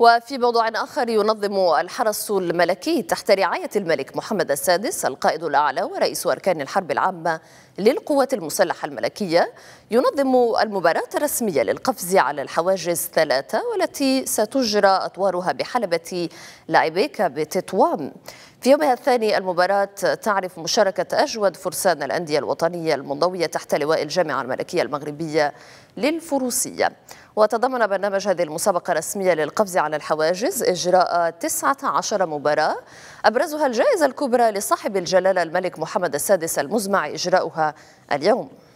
وفي موضوع آخر ينظم الحرس الملكي تحت رعاية الملك محمد السادس القائد الأعلى ورئيس أركان الحرب العامة للقوات المسلحة الملكية ينظم المباراة الرسمية للقفز على الحواجز ثلاثة والتي ستجرى أطوارها بحلبة لاعبيكا بتطوان في يومها الثاني المباراة تعرف مشاركة أجود فرسان الأندية الوطنية المنضوية تحت لواء الجامعة الملكية المغربية للفروسية وتضمن برنامج هذه المسابقة الرسمية للقفز على الحواجز إجراء 19 مباراة أبرزها الجائزة الكبرى لصاحب الجلالة الملك محمد السادس المزمع إجراؤها اليوم